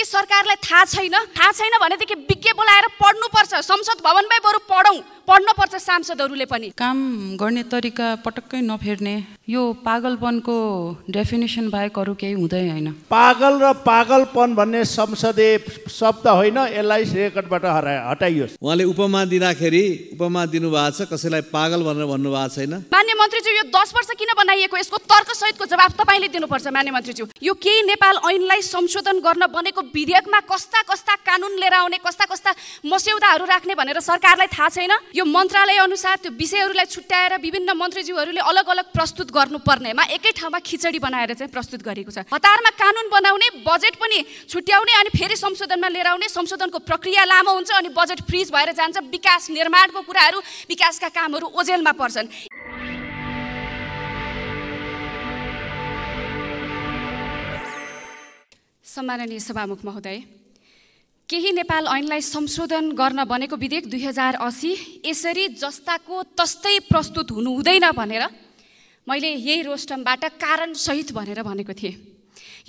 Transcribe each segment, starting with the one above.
के सरकारलाई थाहा छैन थाहा छैन भनेदेखि विज्ञ बोलाएर पढ्नुपर्छ संसद भवनमै बरु पढौँ पढ्नुपर्छ सांसदहरूले पनि काम गर्ने तरिका पटक्कै नफेर्ने यो पागलपनको डेफिनेसन बाहेक अरू केही हुँदै होइन पागल र पागलपन भन्ने संसदीय शब्द होइन यसलाई रेकर्डबाट हरा हटाइयोस् उहाँले उपमा दिँदाखेरि उपमा दिनुभएको छ कसैलाई पागल भनेर भन्नुभएको छैन मान्य मन्त्रीज्यू यो दस वर्ष किन बनाइएको यसको तर्कसहितको जवाब तपाईँले दिनुपर्छ मान्य मन्त्रीज्यू यो केही नेपाल ऐनलाई संशोधन गर्न बनेको विधेयकमा कस्ता कस्ता कानुन लिएर आउने कस्ता कस्ता मस्यौदाहरू राख्ने भनेर सरकारलाई थाहा छैन यो मन्त्रालय अनुसार त्यो विषयहरूलाई छुट्याएर विभिन्न मन्त्रीज्यूहरूले अलग अलग प्रस्तुत गर्नुपर्नेमा एकै ठाउँमा खिचडी बनाएर चाहिँ प्रस्तुत गरेको छ हतारमा कानुन बनाउने बजेट पनि छुट्याउने अनि फेरि संशोधनमा लिएर आउने संशोधनको प्रक्रिया लामो हुन्छ अनि बजेट फ्रिज भएर जान्छ विकास निर्माणको कुराहरू विकासका कामहरू ओझेलमा पर्छन् सम्माननीय सभामुख महोदय केही नेपाल ऐनलाई संशोधन गर्न बनेको विधेयक दुई हजार असी यसरी जस्ताको तस्तै प्रस्तुत हुनु हुँदैन भनेर मैले यही रोस्टमबाट कारणसहित भनेर भनेको थिएँ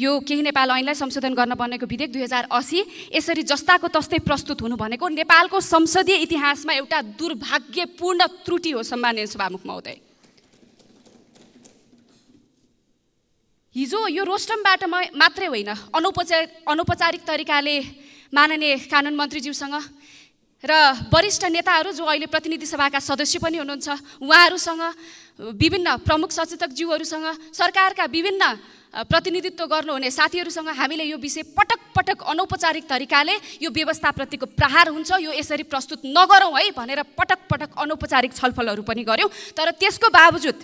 यो केही नेपाल ऐनलाई संशोधन गर्न बनेको विधेयक दुई हजार असी यसरी जस्ताको तस्तै प्रस्तुत हुनु भनेको नेपालको संसदीय इतिहासमा एउटा दुर्भाग्यपूर्ण त्रुटि हो सम्मान्य सभामुख महोदय हिजो यो रोस्टमबाट म मात्रै होइन अनौपचार अनौपचारिक तरिकाले माननीय कानुन मन्त्रीज्यूसँग र वरिष्ठ नेताहरू जो अहिले प्रतिनिधि सभाका सदस्य पनि हुनुहुन्छ उहाँहरूसँग विभिन्न प्रमुख सचेतक जीवहरूसँग सरकारका विभिन्न प्रतिनिधित्व गर्नुहुने साथीहरूसँग हामीले यो विषय पटक पटक अनौपचारिक तरिकाले यो व्यवस्थाप्रतिको प्रहार हुन्छ यो यसरी प्रस्तुत नगरौँ है भनेर पटक पटक अनौपचारिक छलफलहरू पनि गऱ्यौँ तर त्यसको बावजुद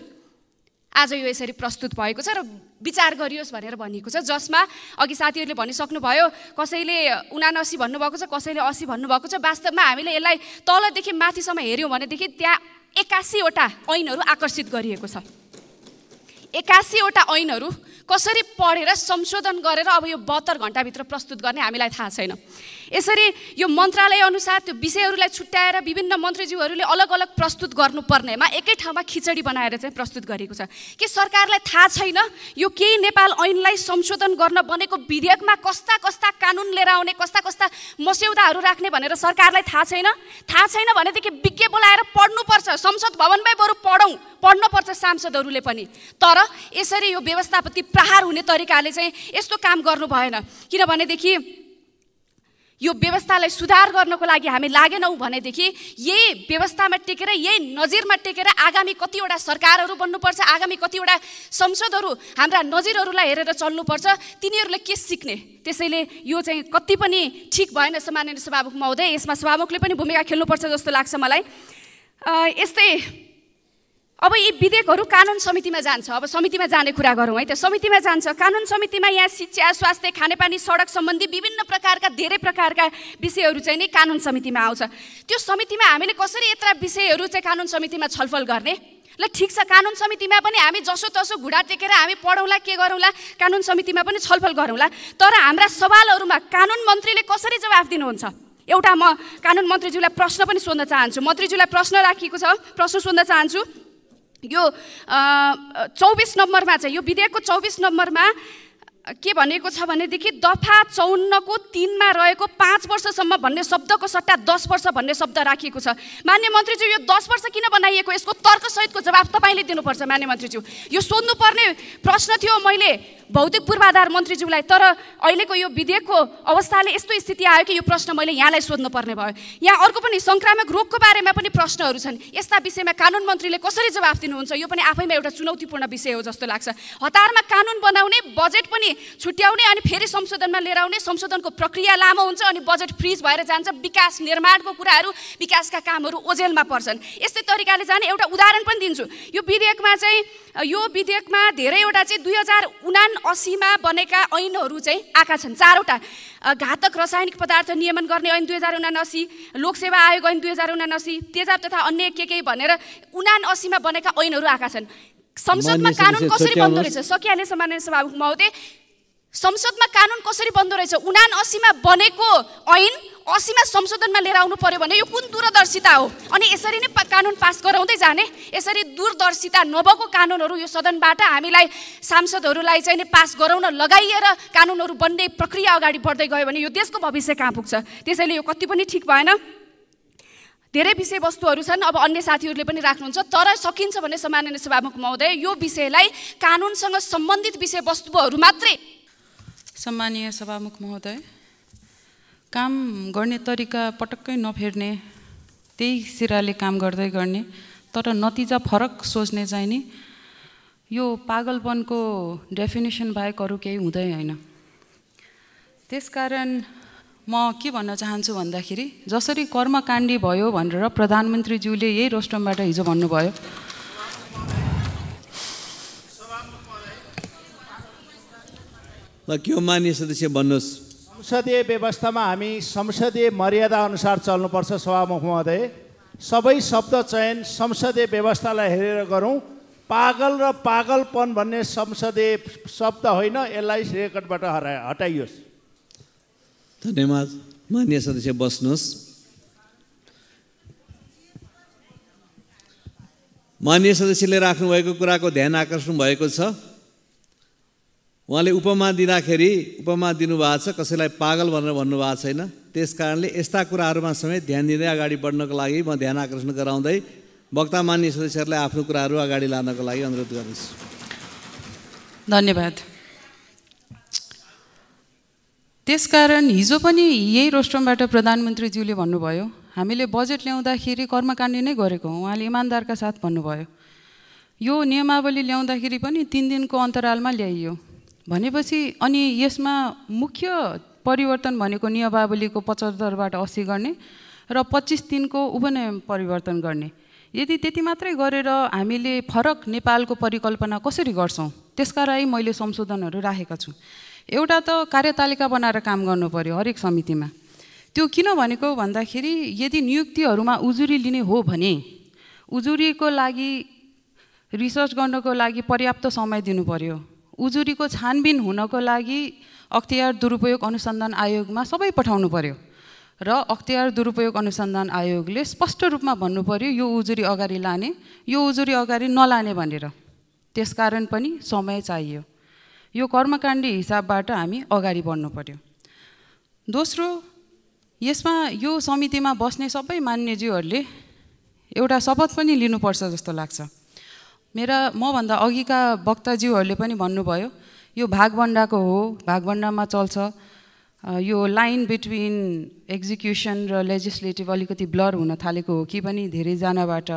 आज यो यसरी प्रस्तुत भएको छ र विचार गरियोस् भनेर भनिएको छ जसमा अघि साथीहरूले भनिसक्नुभयो कसैले उनासी भन्नुभएको छ कसैले असी भन्नुभएको छ वास्तवमा हामीले यसलाई तलदेखि माथिसम्म हेऱ्यौँ भनेदेखि त्यहाँ एक्कासीवटा ऐनहरू आकर्षित गरिएको छ एक्कासीवटा ऐनहरू कसरी पढेर संशोधन गरेर अब यो बहत्तर घन्टाभित्र प्रस्तुत गर्ने हामीलाई थाहा छैन यसरी यो मन्त्रालय अनुसार त्यो विषयहरूलाई छुट्याएर विभिन्न मन्त्रीज्यूहरूले अलग अलग प्रस्तुत गर्नुपर्नेमा एकै ठाउँमा खिचडी बनाएर चाहिँ प्रस्तुत गरेको छ के सरकारलाई थाहा छैन यो केही नेपाल ऐनलाई संशोधन गर्न बनेको विधेयकमा कस्ता कस्ता कानुन लिएर आउने कस्ता कस्ता मस्यौदाहरू राख्ने भनेर सरकारलाई थाहा छैन थाहा छैन भनेदेखि विज्ञ बोलाएर पढ्नुपर्छ संसद भवनमै बरु पढौँ पढ्नुपर्छ सांसदहरूले पनि तर यसरी यो व्यवस्थापति प्रहार हुने तरिकाले चाहिँ यस्तो काम गर्नु भएन किनभनेदेखि यो व्यवस्थालाई सुधार गर्नको लागि हामी लागेनौँ भनेदेखि यही व्यवस्थामा टेकेर यही नजिरमा टेकेर आगामी कतिवटा सरकारहरू बन्नुपर्छ आगामी कतिवटा संसदहरू हाम्रा नजिरहरूलाई हेरेर चल्नुपर्छ तिनीहरूले के सिक्ने त्यसैले यो चाहिँ कति पनि ठिक भएन सामान्य सभामुख महोदय यसमा सभामुखले पनि भूमिका खेल्नुपर्छ जस्तो लाग्छ मलाई यस्तै अब यी विधेयकहरू कानुन समितिमा जान्छ अब समितिमा जाने कुरा गरौँ है त समितिमा जान्छ कानुन समितिमा यहाँ शिक्षा स्वास्थ्य खानेपानी सडक सम्बन्धी विभिन्न प्रकारका धेरै प्रकारका विषयहरू चाहिँ नि कानुन समितिमा आउँछ त्यो समितिमा हामीले कसरी यत्र विषयहरू चाहिँ कानुन समितिमा छलफल गर्ने ल ठिक छ कानुन समितिमा पनि हामी जसोतसो घुडा टेकेर हामी पढौँला के गरौँला कानुन समितिमा पनि छलफल गरौँला तर हाम्रा सवालहरूमा कानुन मन्त्रीले कसरी जवाफ दिनुहुन्छ एउटा म कानुन मन्त्रीज्यूलाई प्रश्न पनि सोध्न चाहन्छु मन्त्रीज्यूलाई प्रश्न राखिएको छ प्रश्न सोध्न चाहन्छु यो चौबिस नम्बरमा चाहिँ यो विधेयकको चौबिस नम्बरमा के भनेको छ भनेदेखि दफा चौन्नको तिनमा रहेको पाँच वर्षसम्म भन्ने शब्दको सट्टा दस वर्ष भन्ने शब्द राखिएको छ मान्य मन्त्रीज्यू यो दस वर्ष किन बनाइएको यसको तर्कसहितको जवाब तपाईँले दिनुपर्छ मान्य मन्त्रीज्यू यो सोध्नुपर्ने प्रश्न थियो मैले भौतिक पूर्वाधार मन्त्रीज्यूलाई तर अहिलेको यो विधेयकको अवस्थाले यस्तो स्थिति आयो कि यो प्रश्न मैले यहाँलाई सोध्नुपर्ने भयो यहाँ अर्को पनि सङ्क्रामक रोगको बारेमा पनि प्रश्नहरू छन् यस्ता विषयमा कानुन मन्त्रीले कसरी जवाफ दिनुहुन्छ यो पनि आफैमा एउटा चुनौतीपूर्ण विषय हो जस्तो लाग्छ हतारमा कानुन बनाउने बजेट पनि छुट्याउने अनि फेरि संशोधनमा लिएर आउने संशोधनको प्रक्रिया लामो हुन्छ अनि बजेट फ्रिज भएर जान्छ विकास निर्माणको कुराहरू विकासका कामहरू ओझेलमा पर्छन् यस्तै तरिकाले जाने एउटा उदाहरण पनि दिन्छु यो विधेयकमा चाहिँ यो विधेयकमा धेरैवटा चाहिँ दुई हजार उना असीमा बनेका ऐनहरू चाहिँ आएका छन् चारवटा घातक रासायनिक पदार्थ नियमन गर्ने ऐन दुई हजार असी लोकसेवा आयोग ऐन दुई हजार उनासी तेजाब तथा अन्य के के भनेर असीमा बनेका ऐनहरू आएका छन् संसदमा कानुन कसरी बन्दो रहेछ सकिहाले सामान्य सभामुख महोदय संसदमा कानुन कसरी बन्दो रहेछ उना असीमा बनेको ऐन असीमा संशोधनमा लिएर आउनु पर्यो भने यो कुन दूरदर्शिता हो अनि यसरी नै कानुन पास गराउँदै जाने यसरी दूरदर्शिता नभएको कानुनहरू यो सदनबाट हामीलाई सांसदहरूलाई चाहिँ नि पास गराउन लगाइएर कानुनहरू बन्ने प्रक्रिया अगाडि बढ्दै गयो भने यो देशको भविष्य कहाँ पुग्छ त्यसैले यो कति पनि ठिक भएन धेरै विषयवस्तुहरू छन् अब अन्य साथीहरूले पनि राख्नुहुन्छ तर सकिन्छ भने सामान्य सभामुख महोदय यो विषयलाई कानुनसँग सम्बन्धित विषयवस्तुहरू मात्रै सम्मानीय सभामुख महोदय काम गर्ने तरिका पटक्कै नफेर्ने त्यही सिराले काम गर्दै गर्ने तर नतिजा फरक सोच्ने चाहिँ नि यो पागलपनको डेफिनेसन बाहेक अरू केही हुँदै होइन त्यसकारण म के भन्न चाहन्छु भन्दाखेरि जसरी कर्मकाण्डी भयो भनेर प्रधानमन्त्रीज्यूले यही रोस्टमबाट हिजो भन्नुभयो ल के मान्य सदस्य भन्नुहोस् संसदीय व्यवस्थामा हामी संसदीय मर्यादा अनुसार चल्नुपर्छ सभामुख महोदय सबै शब्द चयन संसदीय व्यवस्थालाई हेरेर गरौँ पागल र पागलपन भन्ने संसदीय शब्द होइन यसलाई रेकर्डबाट हरा हटाइयोस् धन्यवाद मान्य सदस्य बस्नुहोस् मान्य सदस्यले राख्नुभएको कुराको ध्यान आकर्षण भएको छ उहाँले उपमा दिँदाखेरि उपमा दिनुभएको छ कसैलाई पागल भनेर भन्नुभएको छैन त्यस कारणले यस्ता कुराहरूमा समेत ध्यान दिँदै अगाडि बढ्नको लागि म ध्यान आकर्षण गराउँदै वक्ता मान्य सदस्यहरूलाई आफ्नो कुराहरू अगाडि लानको लागि अनुरोध गर्दछु धन्यवाद त्यसकारण हिजो पनि यही रोस्ट्रमबाट प्रधानमन्त्रीज्यूले भन्नुभयो हामीले बजेट ल्याउँदाखेरि कर्मकाण्ड नै गरेको हौँ उहाँले इमान्दारका साथ भन्नुभयो यो नियमावली ल्याउँदाखेरि पनि तिन दिनको अन्तरालमा ल्याइयो भनेपछि अनि यसमा मुख्य परिवर्तन भनेको नियमावलीको पचहत्तरबाट असी गर्ने र पच्चिस दिनको उपनियम परिवर्तन गर्ने यदि त्यति मात्रै गरेर हामीले फरक नेपालको परिकल्पना कसरी गर्छौँ त्यसका लागि मैले संशोधनहरू राखेका छु एउटा त कार्यतालिका बनाएर काम गर्नु पर्यो हरेक समितिमा त्यो किन भनेको भन्दाखेरि यदि नियुक्तिहरूमा उजुरी लिने हो भने उजुरीको लागि रिसर्च गर्नको लागि पर्याप्त समय दिनु पर्यो उजुरीको छानबिन हुनको लागि अख्तियार दुरुपयोग अनुसन्धान आयोगमा सबै पठाउनु पर्यो र अख्तियार दुरुपयोग अनुसन्धान आयोगले स्पष्ट रूपमा भन्नु पर्यो यो उजुरी अगाडि लाने यो उजुरी अगाडि नलाने भनेर त्यसकारण पनि समय चाहियो यो कर्मकाण्डी हिसाबबाट हामी अगाडि बढ्नु पर्यो दोस्रो यसमा यो समितिमा बस्ने सबै मान्यज्यूहरूले एउटा शपथ पनि लिनुपर्छ जस्तो लाग्छ मेरा मभन्दा अघिका वक्ताज्यूहरूले पनि भन्नुभयो यो भागभन्डाको हो भागभन्डामा चल्छ यो लाइन बिट्विन एक्जिक्युसन र लेजिस्लेटिभ अलिकति ब्लर हुन थालेको हो कि पनि धेरैजनाबाट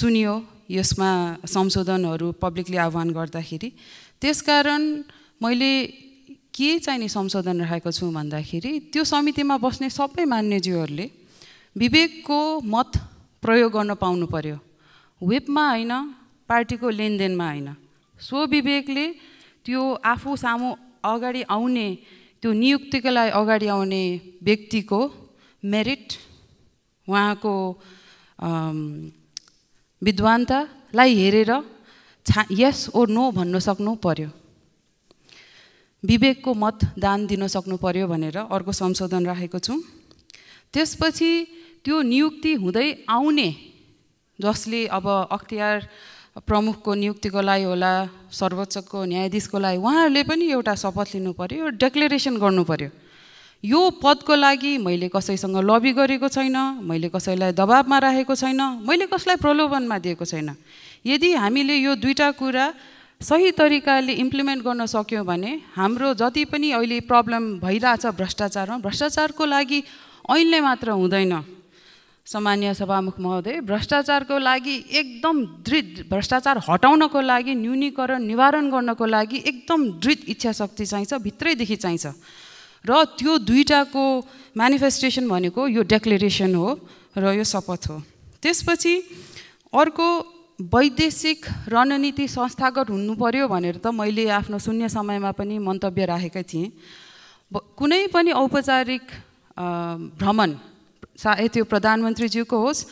सुनियो यसमा संशोधनहरू पब्लिकले आह्वान गर्दाखेरि त्यसकारण मैले के चाहिने संशोधन राखेको छु भन्दाखेरि त्यो समितिमा बस्ने सबै मान्यज्यूहरूले विवेकको मत प्रयोग गर्न पाउनु पर्यो वेबमा होइन पार्टीको लेनदेनमा होइन सो विवेकले त्यो आफू सामु अगाडि आउने त्यो नियुक्तिको लागि अगाडि आउने व्यक्तिको मेरिट उहाँको विद्वान्तालाई हेरेर छा यस ओर नो भन्न सक्नु पर्यो विवेकको मत दान दिन सक्नु पर्यो भनेर अर्को संशोधन राखेको छु त्यसपछि त्यो नियुक्ति हुँदै आउने जसले अब अख्तियार प्रमुखको नियुक्तिको लागि होला सर्वोच्चको न्यायाधीशको लागि उहाँहरूले पनि एउटा शपथ लिनु पऱ्यो डेक्लेरेसन गर्नु पऱ्यो यो पदको लागि मैले कसैसँग लबी गरेको छैन मैले कसैलाई दबाबमा राखेको छैन मैले कसलाई प्रलोभनमा दिएको छैन यदि हामीले यो दुईवटा कुरा सही तरिकाले इम्प्लिमेन्ट गर्न सक्यौँ भने हाम्रो जति पनि अहिले प्रब्लम भइरहेछ भ्रष्टाचारमा भ्रष्टाचारको लागि ऐनले मात्र हुँदैन सामान्य सभामुख महोदय भ्रष्टाचारको लागि एकदम दृढ भ्रष्टाचार हटाउनको लागि न्यूनीकरण निवारण गर्नको लागि एकदम दृढ इच्छा शक्ति चाहिन्छ भित्रैदेखि चाहिन्छ र त्यो दुईवटाको म्यानिफेस्टेसन भनेको यो डेक्लेरेसन हो र यो शपथ हो त्यसपछि अर्को वैदेशिक रणनीति संस्थागत हुनु पर्यो भनेर त मैले आफ्नो शून्य समयमा पनि मन्तव्य राखेकै थिएँ कुनै पनि औपचारिक भ्रमण चाहे त्यो प्रधानमन्त्रीज्यूको होस्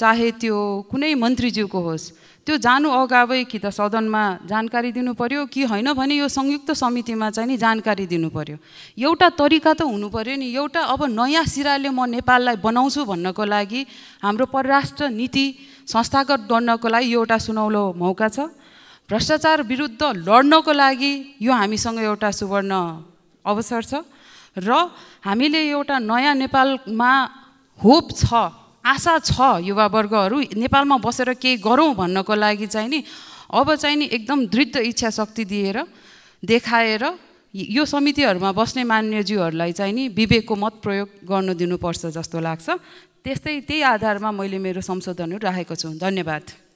चाहे त्यो कुनै मन्त्रीज्यूको होस् त्यो जानु अगावै कि त सदनमा जानकारी दिनु पर्यो कि होइन भने यो संयुक्त समितिमा चाहिँ नि जानकारी दिनु पर्यो एउटा तरिका त हुनु पर्यो नि एउटा अब नयाँ सिराले म नेपाललाई बनाउँछु भन्नको लागि हाम्रो परराष्ट्र नीति संस्थागत गर्नको लागि एउटा सुनौलो मौका छ भ्रष्टाचार विरुद्ध लड्नको लागि यो हामीसँग एउटा सुवर्ण अवसर छ र हामीले एउटा नयाँ नेपालमा होप छ आशा छ युवावर्गहरू नेपालमा बसेर केही गरौँ भन्नको लागि चाहिँ नि अब चाहिँ नि एकदम दृढ इच्छा शक्ति दिएर देखाएर यो समितिहरूमा बस्ने मान्यज्यूहरूलाई चाहिँ नि विवेकको मत प्रयोग गर्न दिनुपर्छ जस्तो लाग्छ त्यस्तै त्यही आधारमा मैले मेरो संशोधनहरू राखेको छु धन्यवाद